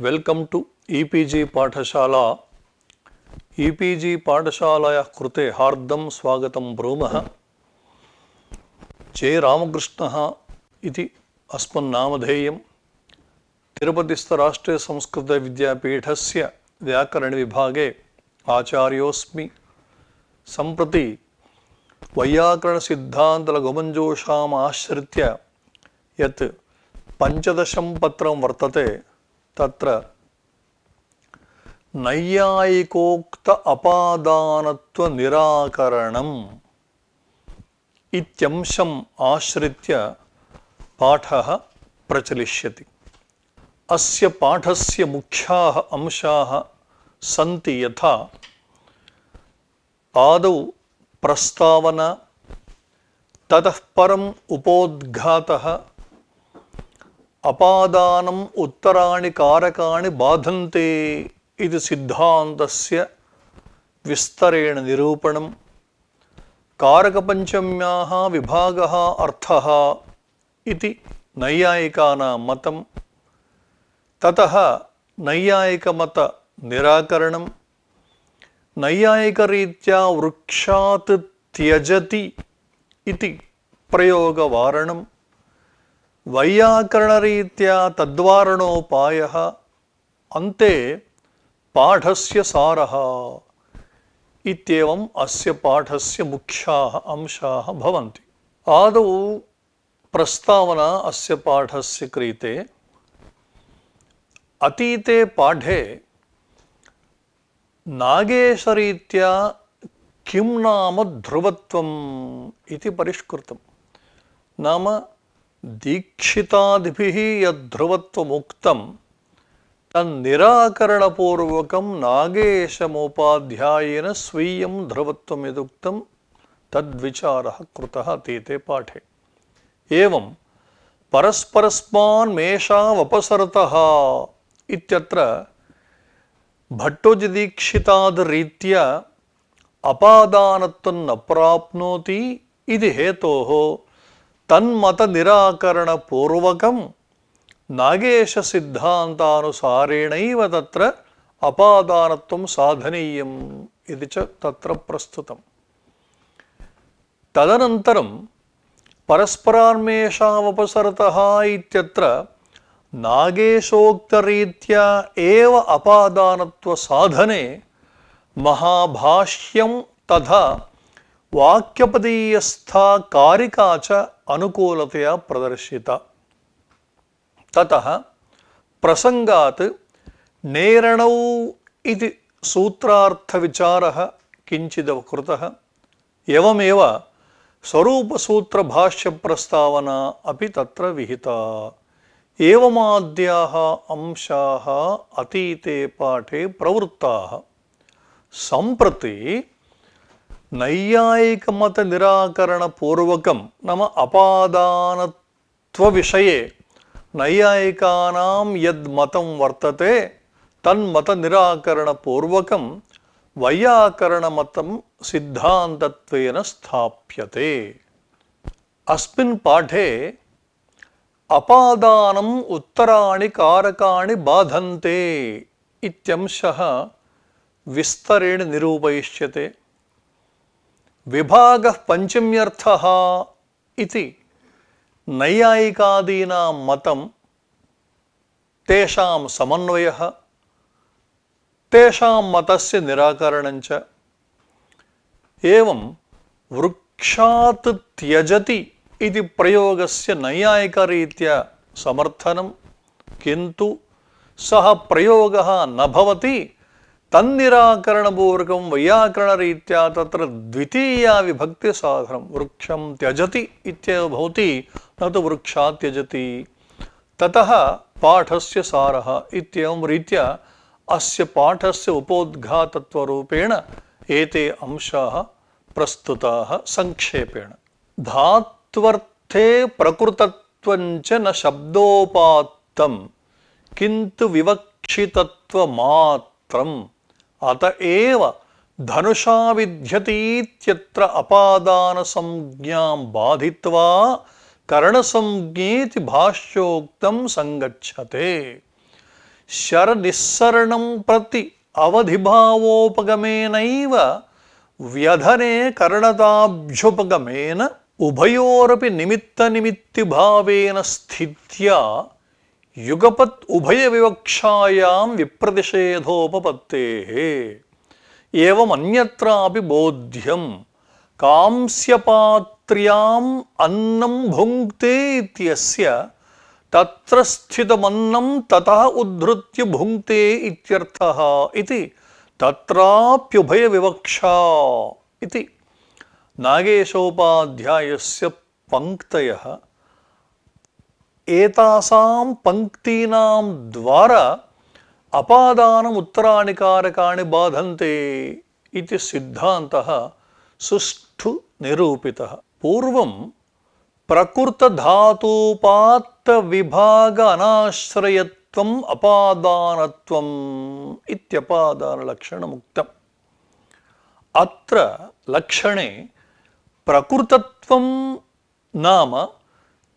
welcome to ई पाठशाला E P G पाठशालायाः कृते हार्दं स्वागतं ब्रोमः जे रामकृष्णः इति अस्मन्नामधेयं तिरुपतिस्थराष्ट्रियसंस्कृतविद्यापीठस्य व्याकरणविभागे आचार्योऽस्मि सम्प्रति वैयाकरणसिद्धान्तलगोमञ्जोषाम् आश्रित्य यत् पञ्चदशं पत्रं वर्तते तत्र नैयायिकोक्त अपादानत्वनिराकरणम् इत्यंशम् आश्रित्य पाठः प्रचलिष्यति अस्य पाठस्य मुख्याः अंशाः सन्ति यथा आदौ प्रस्तावना ततः परम् उपोद्घातः அபாதானம் உத்தராணி காரகாணி பாதந்தே இது சித்தாந்தஸ்ய விஸ்தரேண நிரூபணம் காரகபஞ்சம்யாக விபாக அர்த்த இது நையாயிக்கானாம் மதம் தத நையாயிகமத நிராகரணம் நையாயிகரீத்யா விருட்சாத் தியஜதி இது பிரயோகவாரணம் वैयाकरणरीत्या तद्वारणोपायः अन्ते पाठस्य सारः इत्येवम् अस्य पाठस्य मुख्याः अंशाः भवन्ति आदौ प्रस्तावना अस्य पाठस्य कृते अतीते पाठे नागेशरीत्या किं नाम ध्रुवत्वम् इति परिष्कृतं नाम दीक्षितादिभिः यद्ध्रुवत्वमुक्तं तन्निराकरणपूर्वकं नागेशमुपाध्यायेन स्वीयं ध्रुवत्वमिदुक्तं तद्विचारः कृतः अतीते पाठे एवं परस्परस्मान् मेषावपसरतः इत्यत्र भट्टुजदीक्षितादिरीत्या अपादानत्वन्न प्राप्नोति इति हेतोः ತನ್ಮತ ನಿರಾಕರಣ ಪೂರ್ವಕಂ ನಾಗೇಶ ಸಿದ್ಧಾಂತಾನುಸಾರೇಣೈವ ತತ್ರ ಅಪಾದಾನತ್ವಂ ಸಾಧನೀಯಂ ఇది చ తత్ర ప్రస్తుతం తదనంతరం పరస్పరాన్మేషాముపసరత ఇత్యత్ర నాగేశోక్తరీత్యా ఏవ అపాదానత్వ సాధనే మహాభాష్యం తథా వాక్యపదీయస్థా కారికా చ అనుకూలతయా ప్రదర్శిత తత ప్రసంగాత్ నేరణౌ ఇది సూత్రార్థవిచార కించిదకృత ఏమేవ స్వరూపసూత్రభాష్యప్రస్తావనా అపి తత్ర విహిత ఏవమాద్యాः అంశాः అతీతే పాఠే ప్రవృత్తాः సంప్రతి ನೈಯಾಯಿಕಮತ ನಿರಾಕರಣಪೂರ್ವಕಂ ನಮ ಅಪಾದಾನತ್ವವಿಷಯೇ ನೈಯಾಯಿಕಾನಾಂ ಯದ್ ಮತಂ ವರ್ತತೆ ತನ್ಮತ ನಿರಾಕರಣಪೂರ್ವಕಂ ವೈಯಾಕರಣಮತಂ ಸಿದ್ಧಾಂತತ್ವೇನ ಸ್ಥಾಪ್ಯತೆ ಅಸ್ಮಿನ್ ಪಾಠೆ ಅಪಾದಾನಂ ಉತ್ತರಾಣಿ ಕಾರಕಾಣಿ ಬಾಧಂತೆ ಇತ್ಯಂಶಃ ವಿಸ್ತರೇಣ ನಿರೂಪಯಿಷ್ಯತೆ विभागः पञ्चम्यर्थः इति नैयायिकादीनां मतं तेषां समन्वयः तेषां मतस्य निराकरणञ्च एवं वृक्षात् त्यजति इति प्रयोगस्य नैयायिकरीत्या समर्थनं किन्तु सः प्रयोगः न भवति तन्निराकरणपूर्वकं वैयाकरणरीत्या त्र द्वितीया विभक्ति साधन वृक्ष त्यजति इत्येव न तो वृक्षा त्यजति ततः पाठस्य सारः इत्येवं रीत्या अस्य पाठस्य उपोद्घातत्वरूपेण एते अंशाः प्रस्तुताः संक्षेपेण धात्वर्थे प्रकृतत्वञ्च न शब्दोपात्तं किन्तु विवक्षितत्वमात्रम् अत एव धनुषा विध्यतीत्यत्र अपादानसंज्ञां बाधित्वा कर्णसंज्ञेति भाष्योक्तं सङ्गच्छते शरनिःसरणं प्रति अवधिभावोपगमेनैव व्यधने कर्णताभ्युपगमेन उभयोरपि निमित्तनिमित्तिभावेन स्थित्या युगपत् उभयविवक्षायां विप्रतिषेधोपपत्तेः एवम् अन्यत्रापि बोध्यं कांस्यपात्र्याम् अन्नं भुङ्क्ते इत्यस्य तत्र स्थितमन्नं ततः उद्धृत्य भुङ्क्ते इत्यर्थः इति तत्राप्युभयविवक्षा इति नागेशोपाध्यायस्य पङ्क्तयः एतासां पङ्क्तीनां द्वारा अपादानमुत्तराणि कारकाणि बाधन्ते इति सिद्धान्तः सुष्ठु निरूपितः पूर्वं प्रकृतधातूपात्तविभाग अनाश्रयत्वम् अपादानत्वम् इत्यपादानलक्षणमुक्तम् अत्र लक्षणे प्रकृतत्वं नाम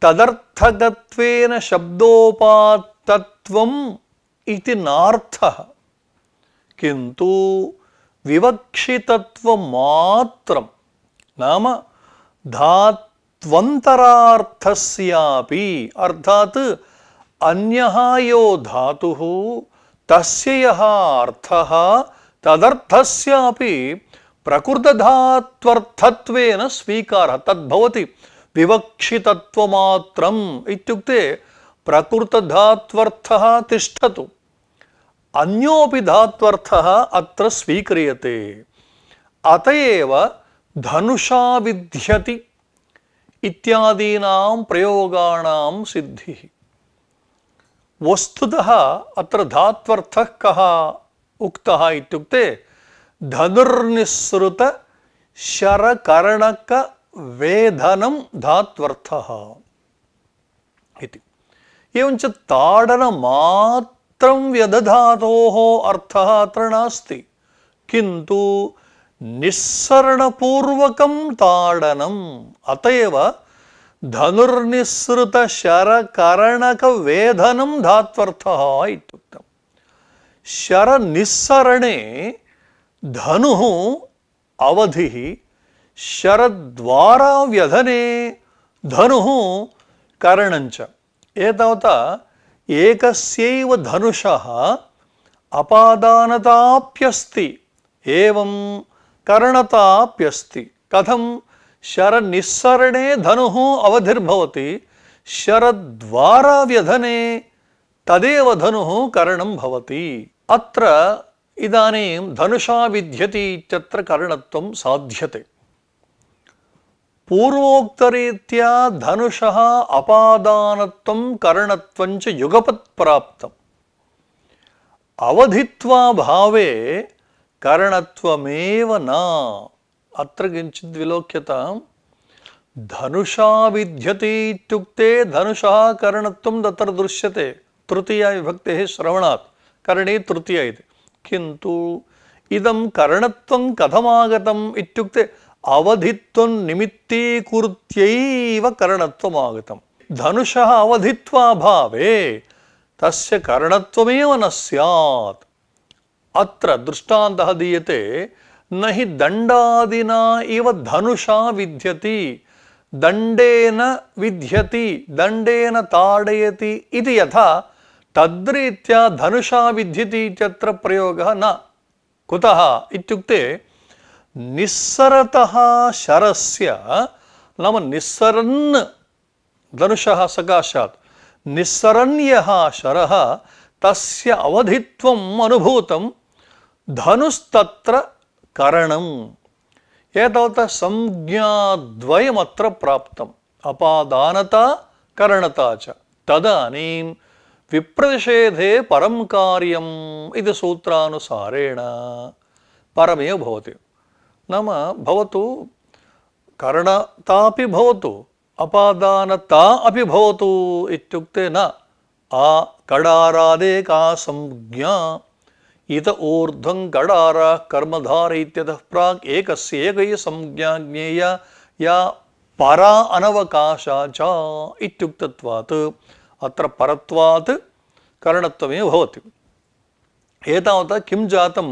तदर्थकत्वेन शब्दोपात्तत्वम् इति नार्थः किन्तु विवक्षितत्वमात्रं नाम धात्वन्तरार्थस्यापि अर्थात् अन्यः यो धातुः तस्य यः अर्थः तदर्थस्यापि प्रकृतधात्वर्थत्वेन स्वीकारः तद्भवति विवक्षितत्वमात्रम् इत्युक्ते प्रकृतधात्वर्थः तिष्ठतु अन्योपि धात्वर्थः अत्र स्वीक्रियते अत एव धनुषा विध्यति इत्यादीनां प्रयोगाणां सिद्धिः वस्तुतः अत्र धात्वर्थः कः उक्तः इत्युक्ते धनुर्निःसृत शरकर्णक వేధనం ధాత్వర్థ ఇది ఏవంచ తాడన మాత్రం వ్యదధాతో అర్థ అత్ర నాస్తి కింటు నిస్సరణపూర్వకం తాడనం అతయవ ధనుర్నిసృత శరకరణక వేధనం ధాత్వర్థ ఇత్యుక్తం శర నిస్సరణే ధను అవధి शरद्वारा व्यधने धनुः कर्णञ्च एतावता एकस्यैव धनुषः अपादानताप्यस्ति एवं कर्णताप्यस्ति कथं शरनिस्सरणे धनुः अवधिर्भवति शरद्वारा व्यधने तदेव धनुः कर्णं भवति अत्र इदानीं धनुषा विद्यति इत्यत्र कर्णत्वं साध्यते பூர்வோக்தரீத்தியா தனுஷா அபாதானத்துவம் கரணத்துவஞ்ச யுகபத் பிராப்தம் அவதித்வா பாவே கரணத்துவமேவ நா அத்த கிஞ்சித் விலோக்கியதாம் धनुषा विद्यते इत्युक्ते धनुषः कर्णत्वं तत्र दृश्यते तृतीया विभक्तेः श्रवणात् करणे तृतीया इति किन्तु इदं कर्णत्वं कथमागतम् इत्युक्ते अवधित्वं निमित्तीकृत्यैव करणत्वमागतं धनुषः अवधित्वाभावे तस्य करणत्वमेव न स्यात् अत्र दृष्टान्तः दीयते न हि दण्डादिना इव धनुषा विध्यति दण्डेन विध्यति दण्डेन ताडयति इति यथा तद्रीत्या धनुषा विध्यति इत्यत्र प्रयोगः न कुतः इत्युक्ते निःसरतः शरस्य नाम निःसरन् धनुषः सकाशात् यः शरः तस्य अवधित्वम् अनुभूतं धनुस्तत्र करणम् एतावत् संज्ञाद्वयमत्र प्राप्तम् अपादानता करणता च तदानीं विप्रतिषेधे परं कार्यम् इति सूत्रानुसारेण परमेव भवति नाम भवतु करणतापि भवतु अपादानता अपि भवतु इत्युक्ते न आ कडारादे का संज्ञा इत ऊर्ध्वं कडारः कर्मधार इत्यतः प्राक् एकस्यैकैः संज्ञा ज्ञेया या परा अनवकाशा च इत्युक्तत्वात् अत्र परत्वात् करणत्वमेव भवति एतावता किं जातं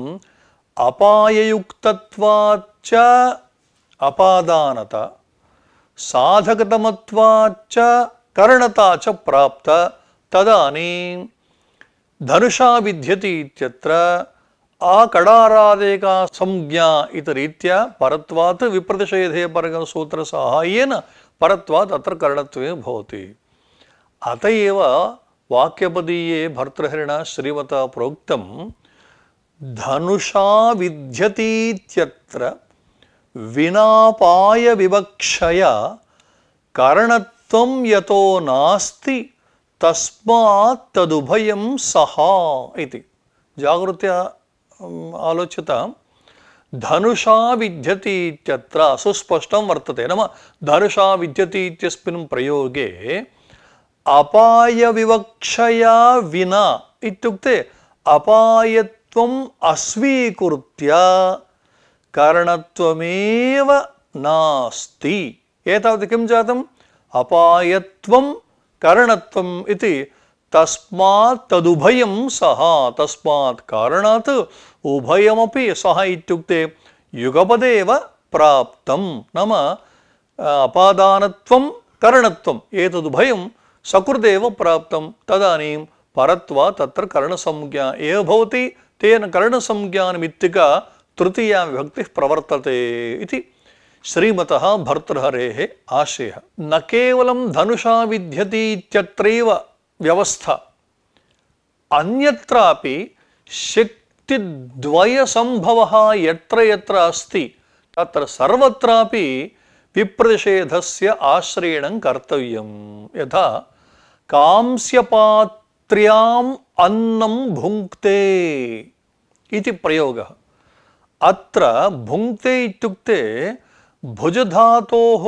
अपाययुक्तत्वाच्च अपादानता साधकतमत्वाच्च कर्णता च प्राप्त तदानीं धनुषा विध्यति इत्यत्र आकडारादेका संज्ञा इति रीत्या परत्वात् विप्रतिषेधे परसूत्रसाहाय्येन परत्वात् अत्र कर्णत्वे भवति अत एव वाक्यपदीये भर्तृहरिणा श्रीमता प्रोक्तं ధనుషా విద్యతీత్యత్ర వినాపాయ వివక్షయ కరణత్వం యతో నాస్తి తస్మాత్ తదుభయం సహా ఇది జాగృత్య ఆలోచిత ధనుషా విద్యతీత్యత్ర సుస్పష్టం వర్తతే నమ ధనుషా విద్యతీత్యస్మిన్ ప్రయోగే అపాయ వివక్షయా వినా ఇత్యుక్తే అపాయత్ त्वम् अस्वीकृत्य करणत्वमेव नास्ति एतावत् किं जातम् अपायत्वं करणत्वम् इति तस्मात् तदुभयं सः तस्मात् कारणात् उभयमपि सः इत्युक्ते युगपदेव प्राप्तं नाम अपादानत्वं करणत्वम् एतदुभयं सकृदेव प्राप्तं तदानीं परत्वा तत्र करणसंज्ञा एव भवति तेन कर्णसंज्ञानमित्तिका तृतीया विभक्तिः प्रवर्तते इति श्रीमतः भर्तृहरेः आशयः न केवलं धनुषा इत्यत्रैव व्यवस्था अन्यत्रापि शक्तिद्वयसम्भवः यत्र यत्र अस्ति तत्र सर्वत्रापि विप्रतिषेधस्य आश्रयणं कर्तव्यम् यथा कांस्यपात्र्याम् अन्नं भुङ्क्ते इति प्रयोगः अत्र भुङ्क्ते इत्युक्ते भुजधातोः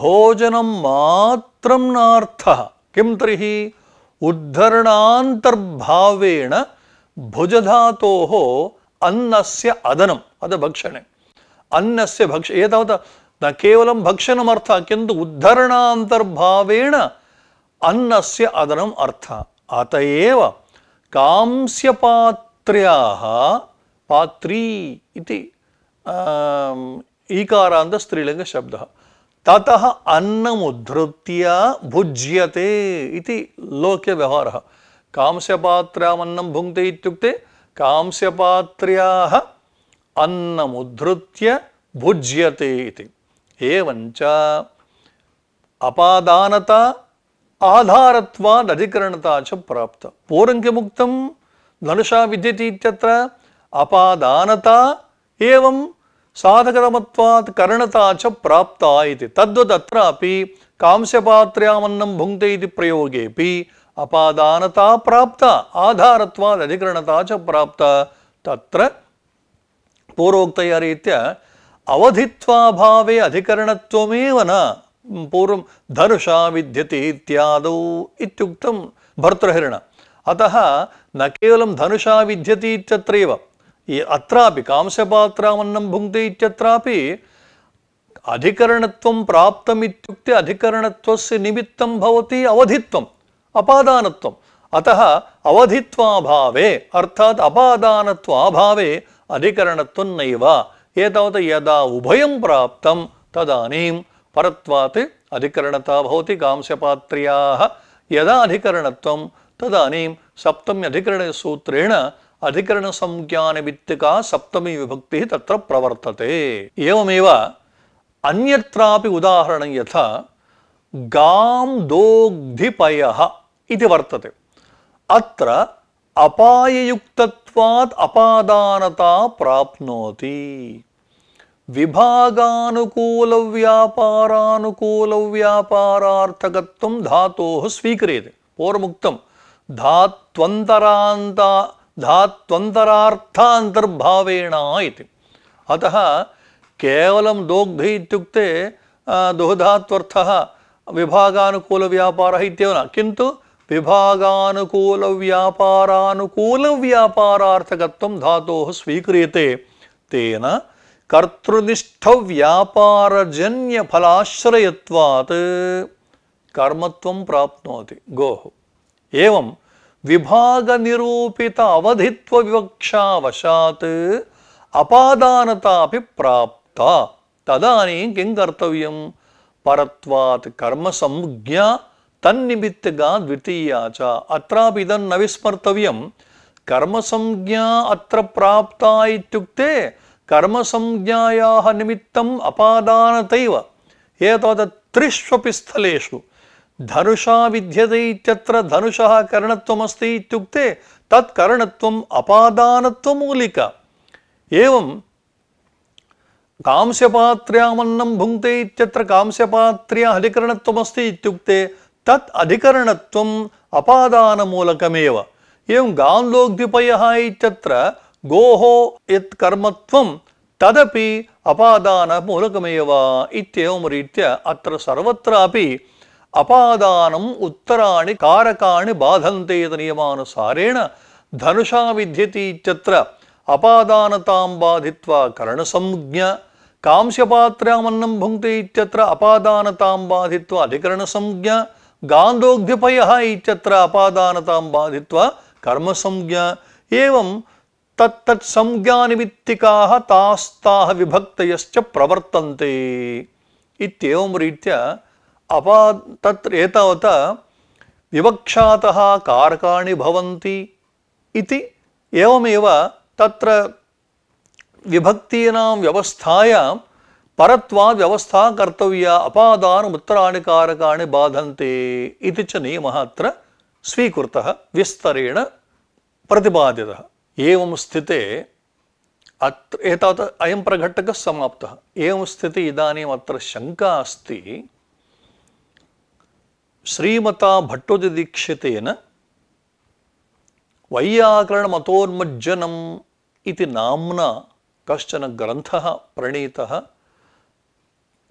भोजनं मात्रं नार्थः किं तर्हि उद्धरणान्तर्भावेण भुजधातोः अन्नस्य अदनम् अतः भक्षणे अन्नस्य भक्ष एतावत् न केवलं भक्षणमर्थः किन्तु उद्धरणान्तर्भावेण अन्नस्य अदनम् अर्थः अत एव कांस्यपात्र पात्र्याः पात्री इति अं, ईकारान्त तत अन्न अन्नमुद्धृत्य भुज्यते इति व्यवहार कांस्यपात्र्यामन्नं भुङ्क्ते इत्युक्ते कांस्यपात्र्याः अन्नमुद्धृत्य भुज्यते इति एवञ्च अपादानता आधारत्वादधिकरणता च प्राप्त पूर्वं किमुक्तं ಧನುಷ ವಿದ್ಯತಿ ಇತ್ಯತ್ರ ಅಪಾದಾನತಾ ಏವಂ ಸಾಧಕರಮತ್ವಾತ್ ಕರ್ಣತಾ ಚ ಪ್ರಾಪ್ತ ಇತಿ ತದ್ವದ್ ಅತ್ರಾಪಿ ಕಾಂಸ್ಯಪಾತ್ರ್ಯಾಮನ್ನಂ ಭುಂಕ್ತೆ ಇತಿ ಪ್ರಯೋಗೇಪಿ ಅಪಾದಾನತಾ ಪ್ರಾಪ್ತ ಆಧಾರತ್ವಾದ ಅಧಿಕರಣತಾ ಚ ಪ್ರಾಪ್ತ ತತ್ರ ರೀತ್ಯ ಅವಧಿತ್ವಾಭಾವೇ ಅಧಿಕರಣತ್ವಮೇವ ನ ಪೂರ್ವ ವಿದ್ಯತೆ ಇತ್ಯಾದೌ ಇತ್ಯುಕ್ತಂ ಭರ್ತೃಹಿರಣ अतः न केवलं धनुषा विद्यति इत्यत्रैव अत्रापि कांस्यपात्रामन्नं भुङ्क्ते इत्यत्रापि अधिकरणत्वं प्राप्तम् इत्युक्ते अधिकरणत्वस्य निमित्तं भवति अवधित्वम् अपादानत्वम् अतः अवधित्वाभावे अर्थात् अपादानत्वाभावे अधिकरणत्वं नैव एतावत् यदा उभयं प्राप्तं तदानीं परत्वात् अधिकरणता भवति कांस्यपात्र्याः यदा अधिकरणत्वं तदानीं सप्तम्यधिकरणसूत्रेण अधिकरणसंज्ञानवित्तिका सप्तमी विभक्तिः तत्र प्रवर्तते एवमेव अन्यत्रापि उदाहरणं यथा गां दोग्धिपयः इति वर्तते अत्र अपाययुक्तत्वात् अपादानता प्राप्नोति विभागानुकूलव्यापारानुकूलव्यापारार्थकत्वं धातोः स्वीक्रियते पूर्वमुक्तं धात्वन्तरान्ता धात्वन्तरार्थान्तर्भावेण इति अतः केवलं दोग्धी इत्युक्ते दोग्धात्वर्थः विभागानुकूलव्यापारः इत्येव न किन्तु विभागानुकूलव्यापारानुकूलव्यापारार्थकत्वं धातोः स्वीक्रियते तेन कर्तृनिष्ठव्यापारजन्यफलाश्रयत्वात् कर्मत्वं प्राप्नोति गोः एवं విభాగ నిరూపిత అవధిత్వ प्राप्ता तदानीं किं कर्तव्यं परत्वात् कर्मसंज्ञा तन्निमित्तगा द्वितीया च अत्रापि ద్వితీయాచ అత్రాపి ఇదన్న విస్మర్తవ్యం కర్మ సంజ్ఞా అత్ర ప్రాప్త ఇత్యుక్తే కర్మ సంజ్ఞాయా నిమిత్తం అపాదానతైవ ధనుషా విద్యతే ఇత్యత్ర ధనుష కర్ణత్వమస్తి ఇత్యుక్తే తత్ కర్ణత్వం అపాదానత్వ మూలిక ఏవం కాంస్యపాత్ర్యామన్నం భుంక్తే ఇత్యత్ర కాంస్యపాత్ర్య అధికరణత్వమస్తి ఇత్యుక్తే తత్ అధికరణత్వం అపాదానమూలకమేవ ఏం గాన్లోగ్ధిపయ ఇత్యత్ర గోహో యత్ కర్మత్వం తదపి అపాదానమూలకమేవ ఇత్యేవం రీత్యా అత్ర సర్వత్రాపి అపాదానం ఉత్తరాణి కారకాణి బాధంతేత నియమానుసారేణ ధనుషా విద్యతీత్యత్ర అపాదానతాం బాధిత్వా కరణసంజ్ఞ కాంస్యపాత్రామన్నం భుంక్తే ఇత్యత్ర అపాదానతాం బాధిత్వా అధికరణ సంజ్ఞ గాంధోగ్ధిపయ ఇత్యత్ర అపాదానతాం బాధిత్వా కర్మ సంజ్ఞ ఏవం తత్తత్ సంజ్ఞానిమిత్తికా తాస్తాహ విభక్తయశ్చ ప్రవర్తంతే ఇత్యేవం రీత్యా अपा तत्र एतावता विवक्षातः कारकाणि भवन्ति इति एवमेव तत्र व्यवस्था कर्तव्या अपादानुमुत्राणि कारकाणि बाधन्ते इति च नियमः अत्र स्वीकृतः विस्तरेण प्रतिपादितः एवं स्थिते अत्र एतावत् अयं प्रघटकः समाप्तः एवं स्थितिः इदानीम् अत्र शङ्का अस्ति श्रीमता भट्टोजदीक्षितेन वैयाकरणमतोन्मज्जनम् इति नाम्ना कश्चन ग्रन्थः प्रणीतः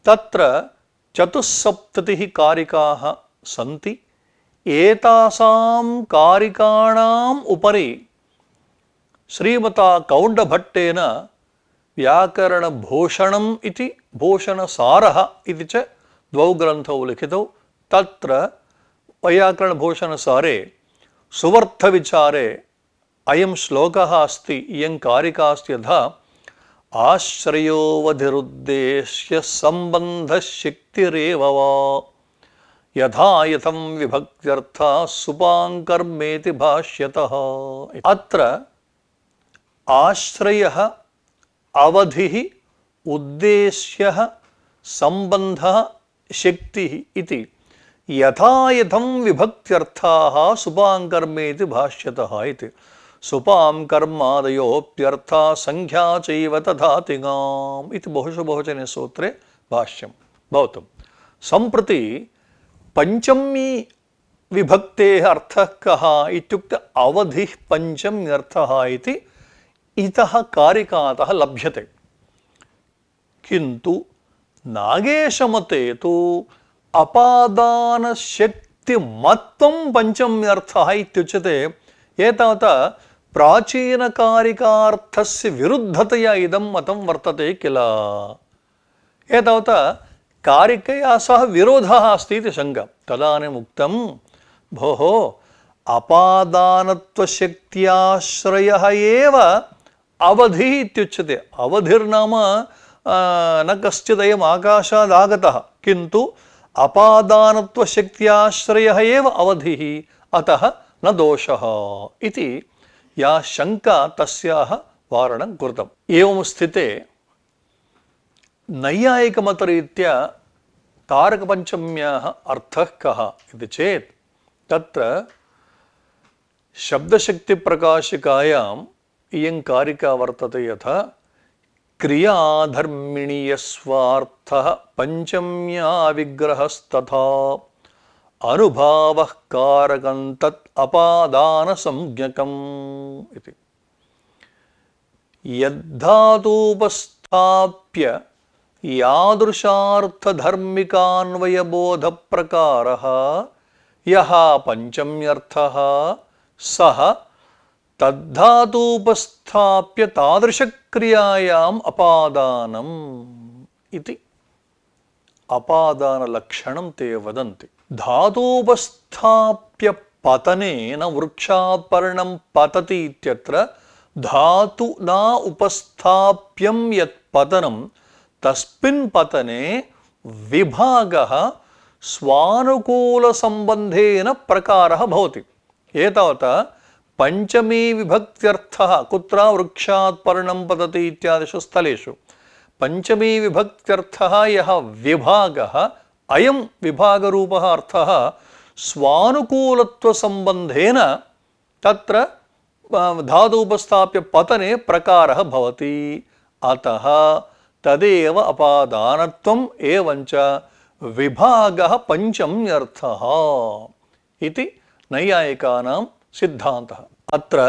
तत्र चतुस्सप्ततिः कारिकाः सन्ति एतासां कारिकाणाम् उपरि श्रीमता कौण्डभट्टेन व्याकरणभूषणम् इति भूषणसारः इति च द्वौ ग्रन्थौ लिखितौ तत्र वैयाकरणभूषणसारे सुवर्थविचारे अयं श्लोकः अस्ति इयं कारिका अस्ति यथा आश्रयोवधिरुद्देश्य सम्बन्धशक्तिरेव वा यथा यथं विभक्त्यर्था सुपाङ्कर्मेति भाष्यतः अत्र आश्रयः अवधिः उद्देश्यः इति यथाथम विभक्त्यर्थ सुपां कर्मेति भाष्यतः इति सुपां कर्मादयोऽप्यर्था संख्या चैव तथा तिगाम् इति बहुषु सूत्रे भाष्यम बहुत संप्रति पंचमी विभक्ते अर्थ कः अवधि पंचम्यर्थ इत इति कारिकातः लभ्यते किंतु नागेशमते तु तो अपादानशक्तिमत्त्वं पञ्चम् अर्थः इत्युच्यते एतावत् प्राचीनकारिकार्थस्य विरुद्धतया इदं मतं वर्तते किल एतावत् कारिकया सह विरोधः अस्ति इति शङ्का तदानीम् उक्तं भोः अपादानत्वशक्त्याश्रयः एव अवधिः इत्युच्यते अवधिर्नाम न कश्चिदयम् आकाशादागतः किन्तु अपादानत्वशक्त्याश्रयः एव अवधिः अतः न दोषः इति या शङ्का तस्याः वारणं कृतम् एवं स्थिते नैयायिकमतरीत्या कारकपञ्चम्याः अर्थः कः इति चेत् तत्र शब्दशक्तिप्रकाशिकायाम् इयं वर्तते यथा क्रियाधर्मिणी यस्वार्थ पंचम्या विग्रहस्तथा अनुभावः कारकं तत् अपादानसंज्ञकम् इति यद्धातूपस्थाप्य यादृशार्थधर्मिकान्वयबोधप्रकारः यः पञ्चम्यर्थः सः தத்தாதூபஸ்தாபிய தாதிருஷக்கிரியாயாம் அபாதானம் இது அபாதானலக்ஷணம் தே வதந்தி தாதூபஸ்தாபிய பதனேன விருட்சாபர்ணம் பததி இத்தியத்திர தாது நா உபஸ்தாபியம் யத் பதனம் தஸ்மின் பதனே விபாகः स्वानुकूलसम्बन्धेन प्रकारः भवति एतावता पंचमी विभक्त्यर्थ कुत्र वृक्षात् पर्णम पतति इत्यादिषु स्थलेषु पंचमी विभक्त्यर्थः यः विभागः अयं विभागरूपः अर्थः स्वानुकूलत्वसम्बन्धेन तत्र धातुपस्थाप्य पतने प्रकारः अतः तदेव अपादानत्वम् एवञ्च विभागः पञ्चम्यर्थः इति नैयायिकानां सिद्धान्तः अत्र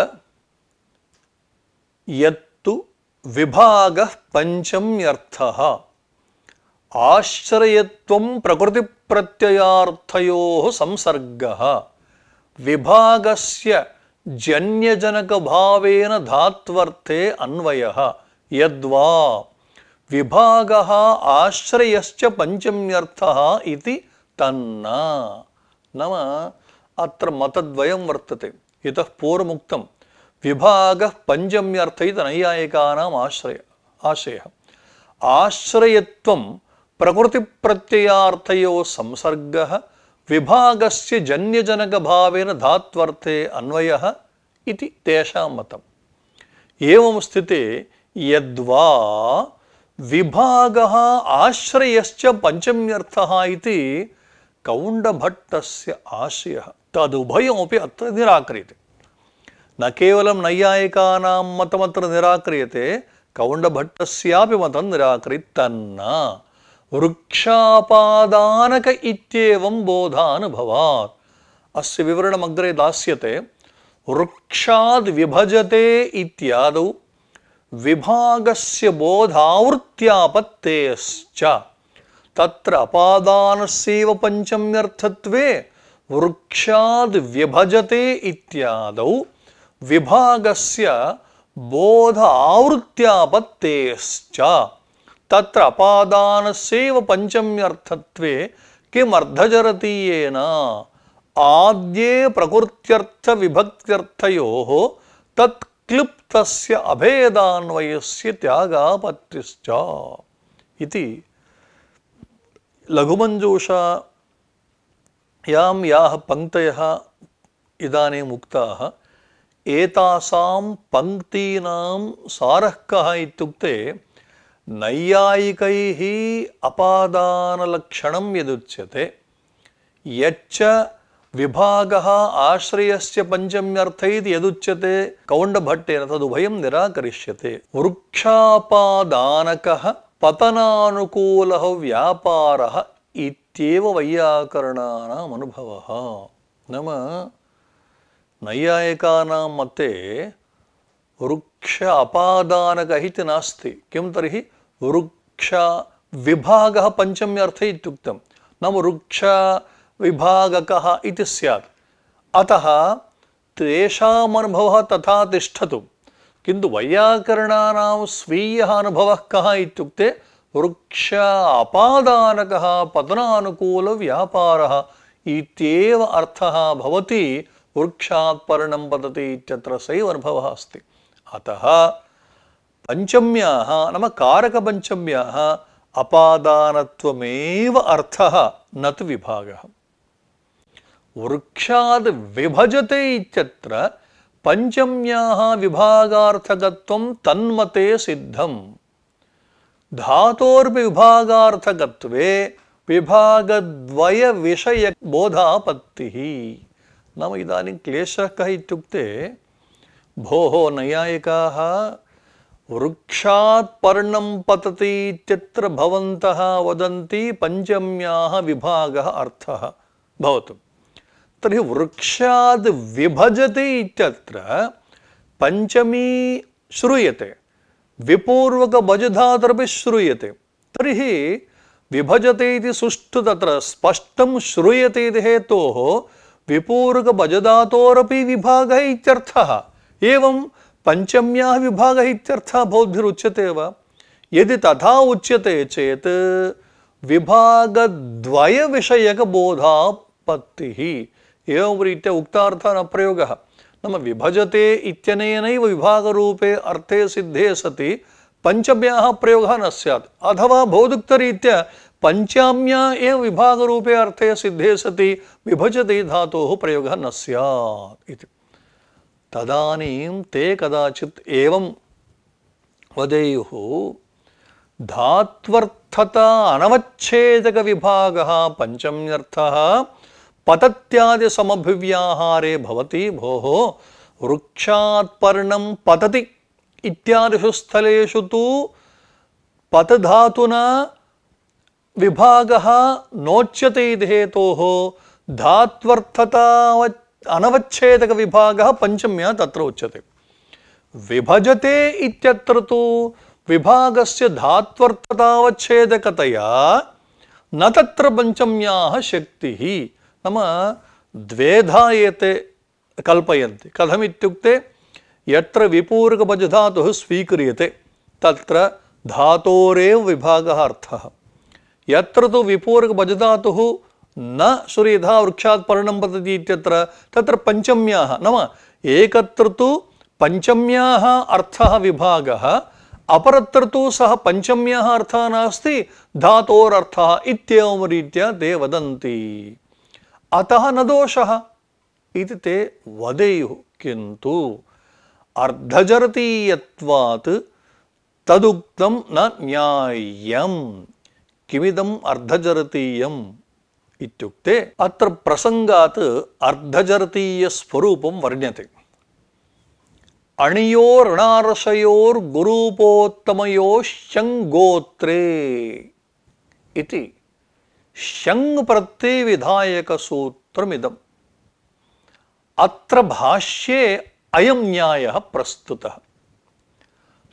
यत्तु विभागः पञ्चम्यर्थः आश्रयत्वं प्रकृतिप्रत्ययार्थयोः संसर्गः विभागस्य जन्यजनकभावेन धात्वर्थे अन्वयः यद्वा विभागः आश्रयश्च पञ्चम्यर्थः इति तन्न नाम अत्र मतद्वयं वर्तते यतः पूर्वमुक्तं विभागः पञ्चम्यर्थैतनैयायिकानाम् आश्रय आशयः आश्रयत्वं प्रकृतिप्रत्ययार्थयो संसर्गः विभागस्य जन्यजनकभावेन धात्वर्थे अन्वयः इति तेषां मतम् एवं स्थिते यद्वा विभागः आश्रयश्च पञ्चम्यर्थः इति ಕೌಂಡಭಟ್ಟಸ್ಯ ಆಶಯ ತದುಭಯಮಪಿ ಅತ್ರ ನಿರಾಕ್ರಿಯತೆ ನ ಕೇವಲ ನೈಯಾಯಿಕಾನಾಂ ಮತಮತ್ರ ನಿರಾಕ್ರಿಯತೆ ಕೌಂಡಭಟ್ಟಸ್ಯಾಪಿ ಮತಂ ನಿರಾಕರಿತನ್ನ ವೃಕ್ಷಾಪಾದಾನಕ ಇತ್ಯೇವಂ ಬೋಧಾನುಭವಾತ್ ಅಸ್ಯ ವಿವರಣಮಗ್ರೆ ದಾಸ್ಯತೆ ವೃಕ್ಷಾದ್ ವಿಭಜತೆ ಇತ್ಯಾದೌ ವಿಭಾಗಸ್ಯ ಬೋಧಾವೃತ್ಯಾಪತ್ತೇಶ್ಚ तत्र अपादानस्यैव पञ्चम्यर्थत्वे वृक्षाद् विभजते इत्यादौ विभागस्य बोध आवृत्त्यापत्तेश्च तत्र अपादानस्यैव पञ्चम्यर्थत्वे किम् अर्धचरतीयेन आद्ये प्रकृत्यर्थविभक्त्यर्थयोः तत् क्लिप्तस्य अभेदान्वयस्य त्यागापत्तिश्च इति लघुमञ्जूषा यां याः पङ्क्तयः इदानीम् उक्ताः एतासां पङ्क्तीनां सारः कः इत्युक्ते नैयायिकैः अपादानलक्षणं यदुच्यते यच्च विभागः आश्रयस्य पञ्चम्यर्थ इति यदुच्यते कौण्डभट्टेन तदुभयं निराकरिष्यते वृक्षापादानकः पतनाकूल व्यापार इत्येव वैयाकरणानाम् अनुभवः नाम मते वृक्ष अपादानकः इति नास्ति किं तर्हि वृक्षविभागः पञ्चम्यर्थे इत्युक्तं नाम वृक्षविभागकः इति स्यात् अतः तेषाम् तथा तिष्ठतु किन्तु वैयाकरणानां स्वीयः अनुभवः कः इत्युक्ते वृक्ष अपादानकः पतनानुकूलव्यापारः इत्येव अर्थः भवति वृक्षात् पर्णं पतति इत्यत्र सैव अनुभवः अस्ति अतः पञ्चम्याः नाम कारकपञ्चम्याः अपादानत्वमेव अर्थः न तु विभागः वृक्षाद् विभजते इत्यत्र पञ्चम्याः विभागार्थकत्वं तन्मते सिद्धम् धातोर्पि विभागार्थकत्वे विभागद्वयविषयबोधापत्तिः नाम इदानीं क्लेशः कः इत्युक्ते भोः नयायिकाः वृक्षात् पर्णं पतति इत्यत्र भवन्तः वदन्ति पञ्चम्याः विभागः अर्थः भवतु तर्हि वृक्षाद् विभजते इत्यत्र पञ्चमी श्रूयते विपूर्वकभजधातरपि श्रूयते तरी विभजते सुषु सुष्ठु तत्र स्पष्टं श्रूयते इति हेतोः विपूर्वकभजधातोरपि विभागः इत्यर्थः एवं पंचम्या विभाग इत्यर्थः भवद्भिरुच्यते वा यदि तथा उच्यते चेत् विभागद्वयविषयकबोधापत्तिः एवं रीत रीत्या प्रयोग नम विभजते इतन विभाग रूपे अर्थे सिद्धे सति पंचम्या प्रयोग न स्यात् अथवा भौदुक्तरीत्या पञ्चाम्या विभाग रूपे अर्थे सिद्धे सति विभजते धा प्रयोग न स्यात् इति ते कदाचि एवं वदेयुः धात्वर्थता विभाग पंचम्यर्थ पतत्यादि समभिव्याहारे भवति भोः वृक्षात् पर्णं पतति इत्यादिषु स्थलेषु तु पतधातुना विभागः नोच्यते इति हेतोः धात्वर्थताव अनवच्छेदकविभागः पञ्चम्या तत्र उच्यते विभजते इत्यत्र तु विभागस्य धात्वर्थतावच्छेदकतया न तत्र पञ्चम्याः शक्तिः नाम द्वेधा एते कल्पयन्ति कथमित्युक्ते यत्र विपूरकपजधातुः स्वीक्रियते तत्र धातोरेव विभागः अर्थः यत्र न सुधा वृक्षा पर्णं पतती इत्यत्र तत्र पञ्चम्याः नाम एकत्र तु अर्थ अर्थः विभागः अपरत्र तु सः पञ्चम्याः अर्थः नास्ति धातोरर्थः इत्येवं ते वदन्ति அத்த ந தோஷ இது தே வதையு கிந்து அர்த்தஜரதீயத்வாத் ததுக்தம் ந நியாயம் கிமிதம் அர்த்தஜரதீயம் இத்துக்தே அத்த பிரசங்காத் அர்த்தஜரதீயஸ்வரூபம் வர்ணியத்தை அணியோர் அணாரசையோர் குரூபோத்தமையோஷங்கோத்ரே இது शङ् प्रत्यविधायकसूत्रमिदम् अत्र भाष्ये अयं न्यायः प्रस्तुतः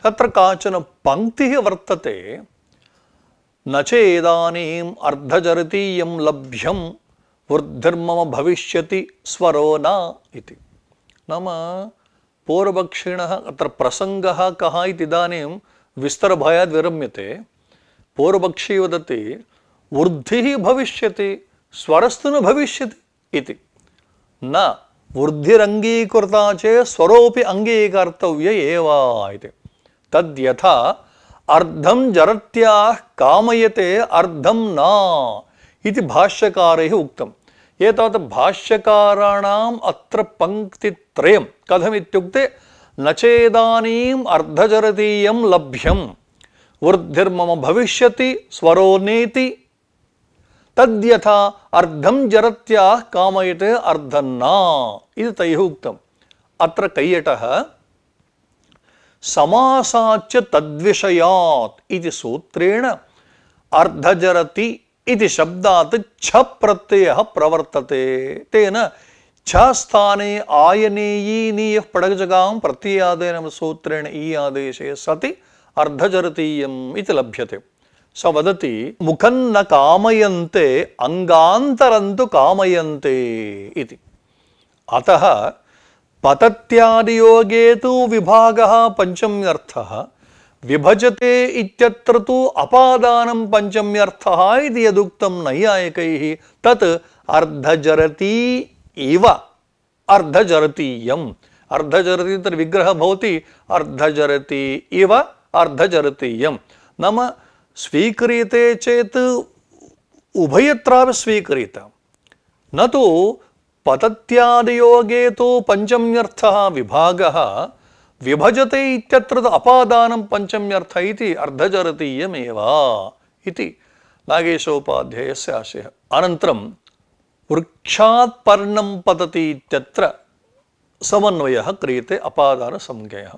तत्र काचन पङ्क्तिः वर्तते न चेदानीम् अर्धजरतीयं लभ्यं वृद्धिर्मम भविष्यति स्वरो न इति नाम पूर्वपक्षिणः अत्र प्रसङ्गः कः इति इदानीं विस्तरभयाद् विरम्यते पूर्वपक्षी वदति वृद्धि भविष्य स्वरस्तु न भविष्य न वृद्धिरङ्गीकृता चे स्वरोऽपि अंगीकर्तव्य एव इति तद्यथा अर्धम जरत्याः कामयते अर्धं न इति भाष्यकारैः उक्तम् एतावत् भाष्यकाराणाम् अत्र पङ्क्तित्रयं कथमित्युक्ते न चेदानीम् अर्धजरतीयं लभ्यं भविष्य स्वरो स्वरोनेति तद्यथा अर्धम जरत्या कामयत अर्धन्ना इति तैः उक्तम् अत्र कैयटः समासाच्च तद्विषयात् इति सूत्रेण अर्धजरति इति शब्दात् छ प्रत्ययः प्रवर्तते तेन छ स्थाने आयनेयीनीयः पडगजगां प्रत्ययादेन सूत्रेण ई आदेशे सति अर्धजरतीयम् इति लभ्यते सो वदति मुखं न कामयन्ते अङ्गान्तरन्तु कामयन्ते इति अतः पतत्यादियोगे तु विभागः पञ्चम्यर्थः विभजते इत्यत्र तु अपादानं पञ्चम्यर्थः इति यदुक्तं नैयायिकैः तत् अर्धजरती इव अर्धजरतीयम् अर्धजरति तत्र विग्रहः भवति अर्धजरति इव अर्धजरतीयं नाम स्वीक्रियते चेत् उभयत्रापि स्वीक्रियता न तु पतत्यादियोगे तु पञ्चम्यर्थः विभागः विभजते इत्यत्र तु अपादानं पञ्चम्यर्थ इति अर्धचरतीयमेव इति नागेशोपाध्यायस्य आशयः अनन्तरं वृक्षात् पर्णं पतति इत्यत्र समन्वयः क्रियते अपादानसंज्ञयः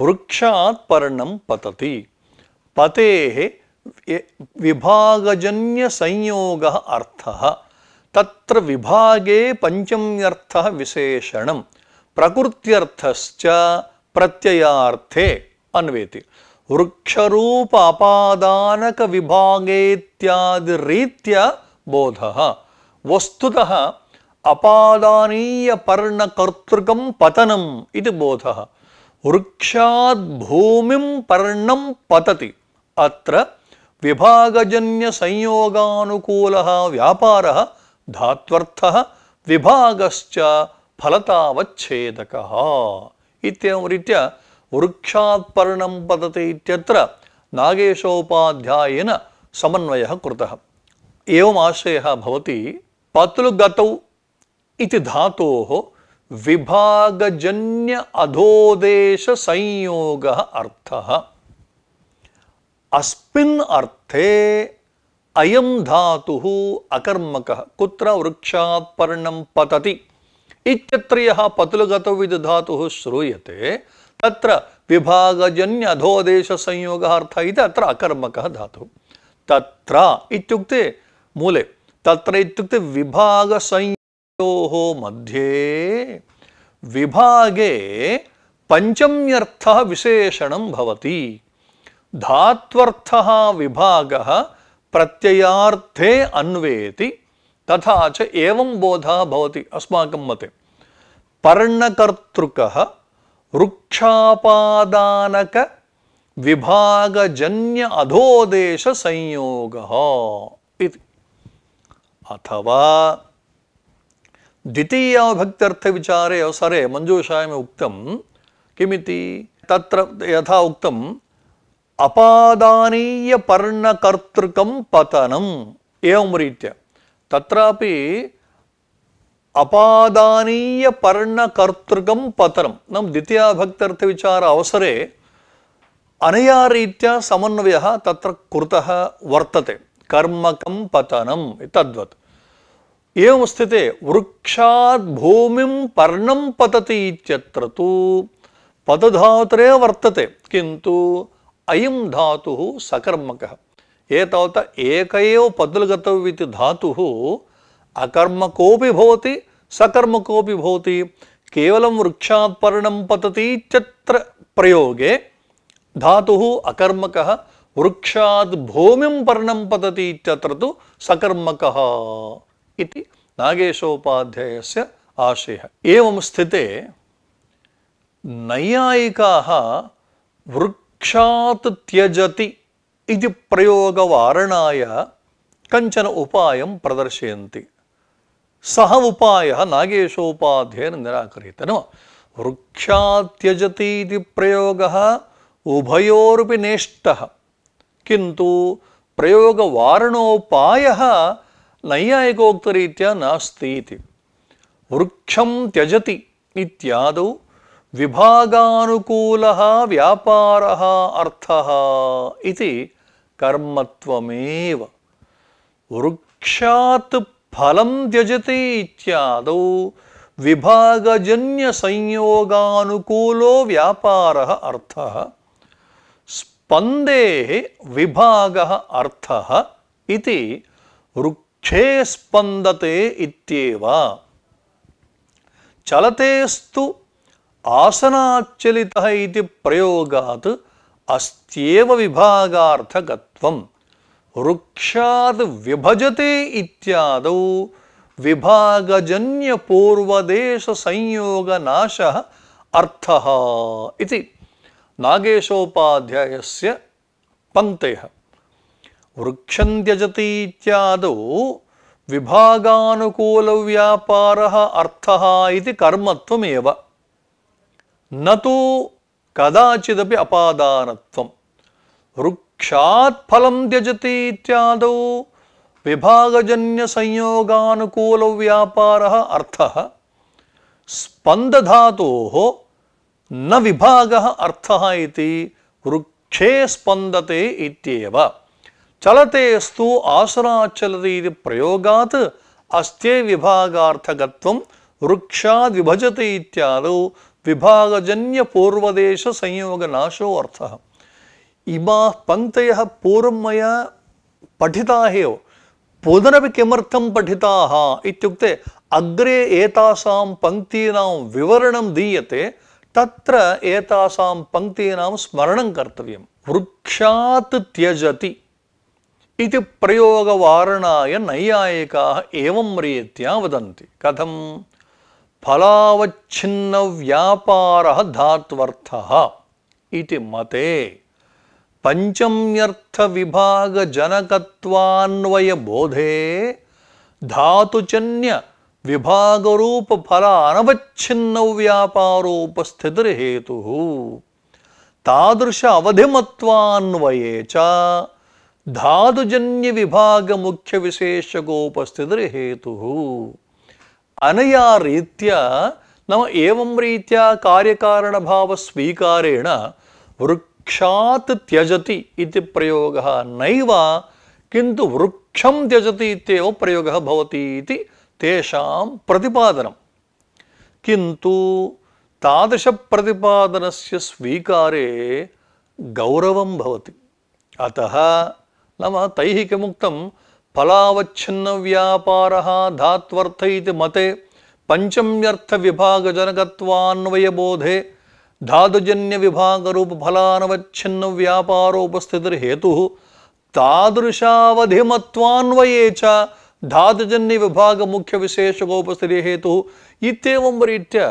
वृक्षात् पर्णं पतति पतेः विभागजन्य संयोग अर्थ तत्र विभागे पंचम्यर्थ विशेषण प्रकृत्यर्थश्च प्रत्ययार्थे अन्वेति वृक्षरूप अपादानक विभागेत्यादि रीत्या बोधः वस्तुतः अपादानीय पर्णकर्तृकं पतनम् इति बोधः वृक्षात् भूमिं पर्णं पतति अत्र ವಿಭಾಗಜನ್ಯ ಸಂಯೋಗಾನುಕೂಲ ವ್ಯಾಪಾರ ಧಾತ್ವರ್ಥ ವಿಭಾಗಶ್ಚ ಫಲತಾವಚ್ಛೇದಕ ಇತ್ಯಂ ರೀತ್ಯ ವೃಕ್ಷಾತ್ಪರ್ಣಂ ಪತತೆ ಇತ್ಯತ್ರ ನಾಗೇಶೋಪಾಧ್ಯಾಯನ ಸಮನ್ವಯ ಕೃತಃ ಏವಂ ಭವತಿ ಪತ್ಲುಗತೌ ಇತಿ ಧಾತೋ ವಿಭಾಗಜನ್ಯ ಅಧೋದೇಶ ಸಂಯೋಗ ಅರ್ಥ अस्मिन् अर्थे अयम धातु अकर्मक कुत्र वृक्षात् पर्णम पतति इत्यत्र यः पतुलगतविद धातुः श्रूयते तत्र विभागजन्य अधोदेश संयोगः अर्थः इति अत्र अकर्मकः धातुः तत्र इत्युक्ते मूले तत्र इत्युक्ते विभागसंयोगयोः मध्ये विभागे पञ्चम्यर्थः विशेषणं भवति धात्वर्थः विभागः प्रत्ययार्थे अन्वेति तथा च एवं बोधः भवति अस्माकं मते पर्णकर्तृकः वृक्षापादानक विभागजन्य अधोदेशसंयोगः इति अथवा द्वितीय विचारे अवसरे मंजूषा में उक्त किमिति तत्र यथा उक्तं அபாதானீய பர்ணகர்த்திருக்கம் பதனம் ஏவம் ரீத்தியா தत्रापि அபாதானீய பர்ணகர்த்திருக்கம் பதனம் நம் தித்தியா பக்தர்த்த விசார அவசரே அனையா ரீத்தியா சமன்வய தத்திர கிருத்தः वर्तते கர்மகம் பதனம் தத்வத் एवं स्थिते वृक्षात् भूमिं पर्णं पतति इत्यत्र तु पदधातरे वर्तते किन्तु ಅಯಂ ಧಾತು ಸಕರ್ಮಕ ಧಾತು ಅಕರ್ಮಕೋಪಿ ಗತಾ ಸಕರ್ಮಕೋಪಿ ಸಕರ್ಮಕೋತಿ ಕೇವಲ ವೃಕ್ಷಾತ್ ಪರ್ಣ ಪತತಿ ಧಾತು ಅಕರ್ಮಕ ವೃಕ್ಷಾತ್ ಭೂಮಿಂ ಪರ್ಣಂ ಪತತಿ ಸಕರ್ಮಕ ನಾಗೇಶೋಪಾಧ್ಯಾಯಸ್ಯ ಆಶಯ ಏವಂ ಸ್ಥಿತೆ ವೃಕ್ ಸಾಕ್ಷಾತ್ ತ್ಯಜತಿ ಇದು ಪ್ರಯೋಗವಾರಣಾಯ ಕಂಚನ ಉಪಾಯಂ ಪ್ರದರ್ಶಯಂತಿ ಸಹ ಉಪಾಯ ನಾಗೇಶೋಪಾಧ್ಯಾಯನ ನಿರಾಕರಿತನು ವೃಕ್ಷಾತ್ಯಜತಿ ಇದು ಪ್ರಯೋಗ ಉಭಯೋರ್ಪಿ ನೇಷ್ಟ ಕಿಂತು ಪ್ರಯೋಗ ಪ್ರಯೋಗವಾರಣೋಪಾಯ ನೈಯಾಯಿಕೋಕ್ತರೀತ್ಯ ನಾಸ್ತಿ ವೃಕ್ಷಂ ತ್ಯಜತಿ ಇತ್ಯಾದೌ विभागाकूल व्यापार अर्थः इति कर्मत्वमेव वृक्षात् फलं त्यजति इत्यादौ विभागजन्यसंयोगानुकूलो व्यापारः अर्थः स्पन्देः विभागः अर्थः वृक्षे स्पन्दते इत्येव चलतेस्तु ఆసనాచలిత ఇది ప్రయోగాత్ అస్త్యేవ విభాగార్థకత్వం వృక్షాద్ విభజతే ఇత్యాదౌ విభాగజన్య పూర్వదేశ సంయోగ నాశ అర్థ ఇది నాగేశోపాధ్యాయస్య పంక్తయ వృక్షం త్యజతీత్యాదో విభాగానుకూలవ్యాపార అర్థ ఇది కర్మత్వమేవ నతో కదాచిదపి అపాదానత్వం వృక్షాత్ ఫలం త్యజతి ఇత్యాద విభాగజన్య సంయోగానుకూల వ్యాపార అర్థ స్పందధాతో న విభాగ అర్థ ఇది వృక్షే స్పందతే ఇవ చలతేస్తు ఆసరాచలతి ఇది ప్రయోగాత్ అస్తే విభాగార్థకత్వం వృక్షాద్ విభజతి ఇత్యాదౌ விபாகஜன்ய பூர்வதேச संयोग नाशो अर्थः इमाः पङ्क्तयः पूर्वं मया पठिताः एव पुनरपि किमर्थं पठिताः इत्युक्ते अग्रे एतासां पङ्क्तीनां विवरणं दीयते तत्र एतासां पङ्क्तीनां स्मरणं कर्तव्यं वृक्षात् त्यजति इति प्रयोगवारणाय नैयायिकाः एवं रीत्या वदन्ति कथं फलावच्छिन्नव्यापारः धात्वर्थः इति मते पञ्चम्यर्थविभागजनकत्वान्वयबोधे धातुचन्यविभागरूपफलानवच्छिन्नव्यापारोपस्थितिर्हेतुः तादृश अवधिमत्वान्वये च धातुजन्यविभागमुख्यविशेषकोपस्थितिर्हेतुः अनया रीत्या नाम एवं रीत्या कार्यकारणभावस्वीकारेण वृक्षात् त्यजति इति प्रयोगः नैव किन्तु वृक्षं त्यजति इत्येव प्रयोगः भवति इति तेषां प्रतिपादनं किन्तु तादृशप्रतिपादनस्य स्वीकारे गौरवं भवति अतः नाम तैः किमुक्तं फलावच्छिन्नव्यापारः धात्वर्थ इति मते पञ्चम्यर्थविभागजनकत्वान्वयबोधे धातुजन्यविभागरूपफलानवच्छिन्नव्यापारोपस्थितिर्हेतुः तादृशावधिमत्वान्वये च धातुजन्यविभागमुख्यविशेषकोपस्थितिर्हेतुः इत्येवं रीत्या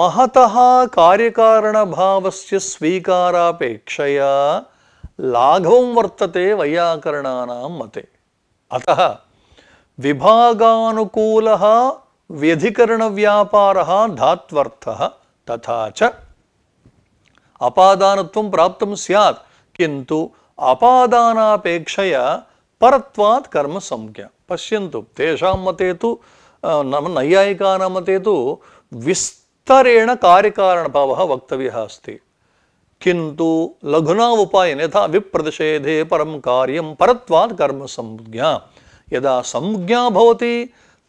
महतः कार्यकारणभावस्य स्वीकारापेक्षया लाघव वर्तते वैयाकरणानां मते अतः विभागाकूल व्यधिकरणव्यापारः धात्वर्थः तथा च अपादानत्वं प्राप्तं स्यात् किन्तु अपादानापेक्षया परत्वात् संख्या पश्यन्तु तेषां मते तु नैयायिकानां मते तु विस्तरेण कार्यकारणभावः वक्तव्यः अस्ति किंतु लघुनावुपायन यथा विप्रतिषेधे परम कार्यम परत्वाद कर्म संज्ञा यदा संज्ञा भवति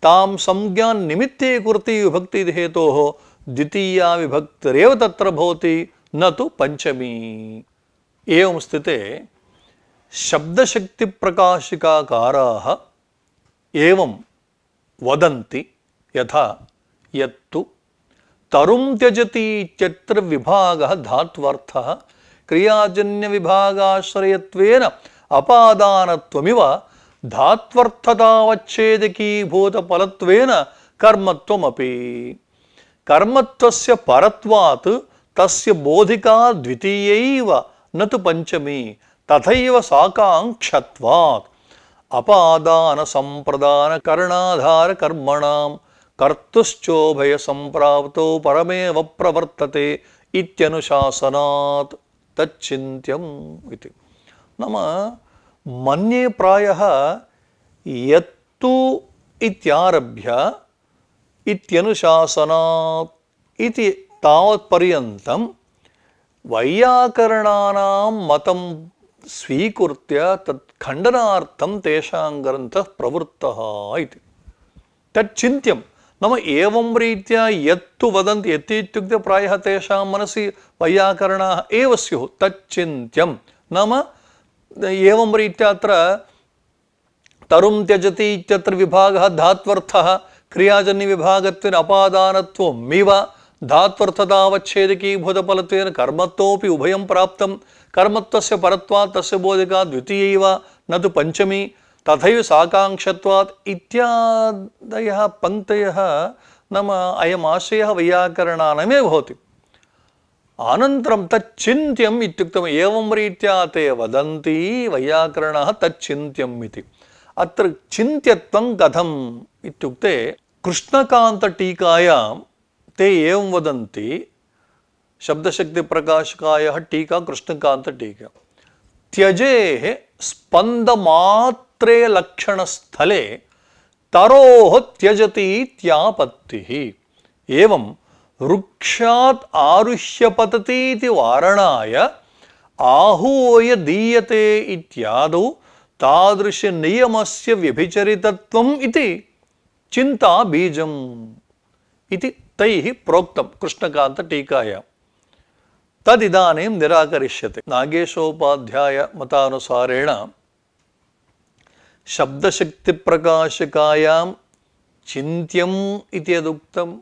ताम संज्ञा निमित्ते कुर्ति विभक्ति हेतु तो द्वितीया विभक्तिरव तत्र भवति न तो पंचमी एवं स्थिते शब्दशक्ति प्रकाशिकाकाराः एवं वदन्ति यथा यत्तु तरुम त्यजति चित्र विभाग धात्वर्थ क्रियाजन्य विभागाश्रयत्वेन अपादानत्वमिव धात्वर्थतावच्छेदकीभूतफलत्वेन कर्मत्वमपि कर्मत्वस्य परत्वात् तस्य बोधिका द्वितीयैव न तु पञ्चमी तथैव साकाङ्क्षत्वात् अपादानसम्प्रदानकरणाधारकर्मणाम् கர்த்துச்சோபய சம்பிராப்தோ பரமேவ பிரவர்த்ததே இத்தியனுசாசனாத் தச்சிந்தியம் இது நம்ம மன்யே பிராய எத்து இத்தியாரபிய இத்தியனுசாசனாத் இது தாவத் பரியந்தம் వైయాకరణానాం మతం స్వీకృత్య తత్ ఖండనార్థం తేషాం గ్రంథ ప్రవృత్త ఇది नाम एवं रीत्या यत्तु वदन्ति यत् इत्युक्ते प्रायः तेषां मनसि वैयाकरणाः एव स्युः तच्चिन्त्यं नाम एवं रीत्या अत्र तरुं त्यजति इत्यत्र विभागः धात्वर्थः क्रियाजन्यविभागत्वेन अपादानत्वं मिव धात्वर्थतावच्छेदकीभूतफलत्वेन कर्मत्वोऽपि उभयं प्राप्तं कर्मत्वस्य परत्वात् तस्य बोधिका द्वितीयैव न तु पञ्चमी तथा साकाङ्क्षत्वात् इत्यादयः पंक्त नम अयम् आशयः वैयाकरणानमेव भवति अनन्तरं एवं रीत ते वदन्ति वैयाकरणः तच्चिन्त्यम् इति अत्र चिन्त्यत्वं कथम् इत्युक्ते कृष्णकान्तटीकायां ते एवं वदन्ति शब्दशक्तिप्रकाशकायः टीका कृष्णकान्तटीका त्यजेः स्पन्दमात् पात्रे लक्षण स्थले तरोह त्यजति त्यापत्ति एवं वृक्षात् आरुह्य पतति वारणाय आहूय दीयते इत्यादौ तादृश नियमस्य व्यभिचरितत्वम् इति चिंता बीजम् इति तैः प्रोक्तं कृष्णकान्त टीकायां तदिदानीं निराकरिष्यते नागेशोपाध्याय मतानुसारेण शब्दशक्तिप्रकाशकायां चिन्त्यम् इति यदुक्तं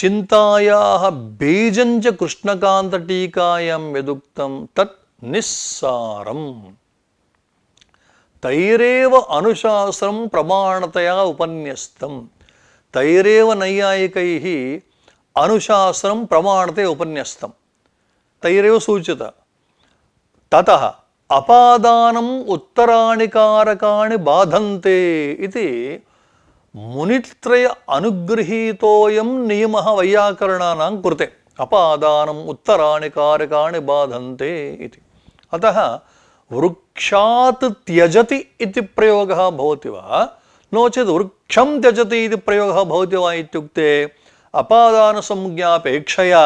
चिन्तायाः बीजं च कृष्णकान्तटीकायां यदुक्तं तत् निस्सारम् तैरेव अनुशासनं प्रमाणतया उपन्यस्तं तैरेव नैयायिकैः अनुशासनं प्रमाणतया उपन्यस्तं तैरेव सूचित ततः అపాదానం ఉత్తరాణి కారకాణి బాధంతే ఇది మునిత్రయ అనుగృహీతోయం నియమ వైయాకరణానాం కృతే అపాదానం ఉత్తరాణి కారకాణి బాధంతే ఇది అత వృక్షాత్ త్యజతి ఇది ప్రయోగ భవతి వా నో చేత్ వృక్షం త్యజతి ఇది ప్రయోగ భవతి వా ఇత్యుక్తే అపాదాన సంజ్ఞాపేక్షయా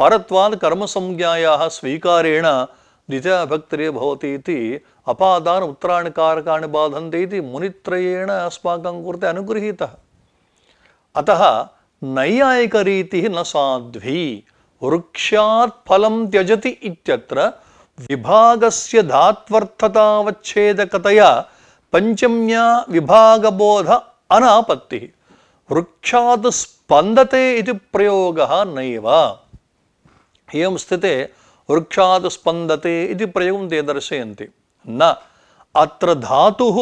పరత్వాత్ కర్మ సంజ్ఞాయా స్వీకారేణ द्विजाभक्तिरे भवति इति अपादान् उत्तराणि कारकाणि बाधन्ते इति मुनित्रयेण अस्माकं अनुगृहीतः अतः नैयायिकरीतिः न साध्वी वृक्षात् फलं त्यजति विभाग से धात्वर्थतावच्छेदकतया पंचम्या विभागबोध अनापत्ति वृक्षात् स्पंदते इति प्रयोगः नैव एवं वृक्षात् स्पन्दते इति ते दर्शय न अत्र धातुः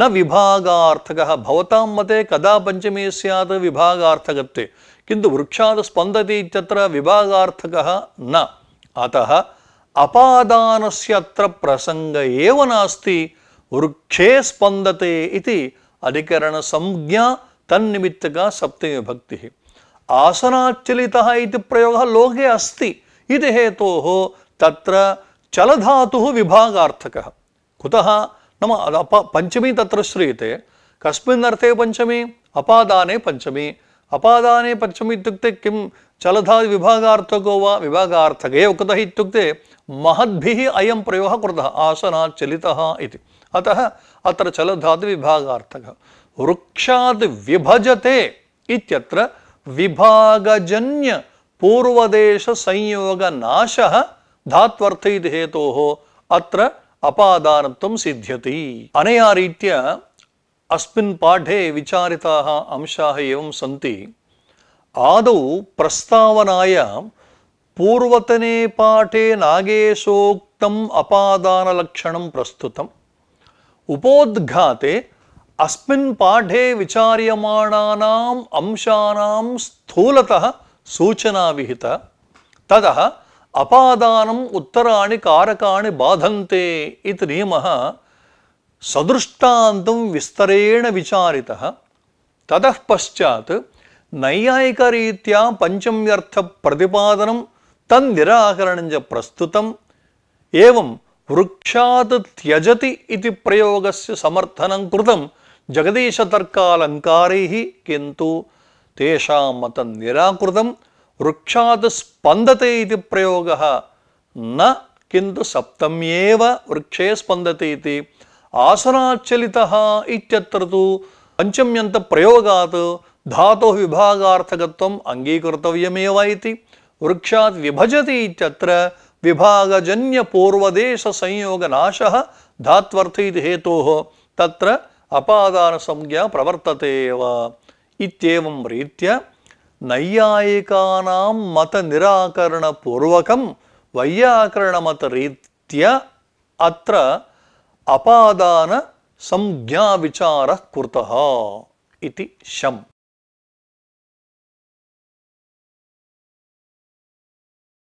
न विभागार्थकः भवतां मते कदा पंचमी स्यात् विभागार्थकत्वे किन्तु वृक्षात् स्पन्दति इत्यत्र न अतः अपादानस्य अत्र प्रसङ्गः एव नास्ति वृक्षे स्पंदते इति अधिकरणसंज्ञा तन्निमित्तका सप्तमीविभक्तिः आसनाच्चलितः इति प्रयोगः लोके अस्ति इति हेतोः तत्र चलधातुः विभागार्थकः कुतः नाम अप पंचमी तत्र श्रूयते कस्मिन् अर्थे पञ्चमी अपादाने पञ्चमी अपादाने पञ्चमी इत्युक्ते किं चलधातु विभागार्थको वा विभागार्थक कुतः इत्युक्ते महद्भिः अयं प्रयोगः कृतः आसनात् चलितः इति अतः अत्र चलधातु विभागार्थकः वृक्षात् विभजते इत्यत्र विभागजन्य पूर्वदेशसंयोगनाशः धात्वर्थ इति हेतोः अत्र अपादानत्वं सिद्ध्यति अनया रीत्या अस्मिन् पाठे विचारिताः अंशाः एवं सन्ति आदौ प्रस्तावनाय पूर्वतने पाठे नागेशोक्तम् अपादानलक्षणं प्रस्तुतम् उपोद्घाते अस्मिन् पाठे विचार्यमाणानाम् अंशानां स्थूलतः சூச்சனாவிகித ததா அபாதானம் உத்தராணி காரகாணி பாதந்தே இது நியம சதுஷ்டாந்தம் விஸ்தரேண விசாரித்த தத பஷாத் நையாயிகரீத்தியா பஞ்சம்யர்த்த பிரதிபாதனம் தன் நிராகரணஞ்ச பிரஸ்துதம் ஏவம் वृक्षात् त्यजति इति प्रयोगस्य समर्थनं कृतं जगदीशतर्कालङ्कारैः किन्तु तेषां मतं निराकृतं वृक्षात् स्पन्दते इति प्रयोगः न किन्तु सप्तम्येव वृक्षे स्पन्दते इति आसराच्चलितः इत्यत्र तु पञ्चम्यन्तप्रयोगात् धातोः विभागार्थकत्वम् अङ्गीकर्तव्यमेव इति वृक्षात् विभजति इत्यत्र विभागजन्यपूर्वदेशसंयोगनाशः धात्वर्थ इति हेतोः तत्र अपादानसंज्ञा प्रवर्तते एव இத்தேவம் ரீத்திய நையாயிகானாம் மத நிராகரண பூர்வகம் வையாகரண மத ரீத்திய அத்த அபாதான சம்யா விசார குர்த்தா இது ஷம்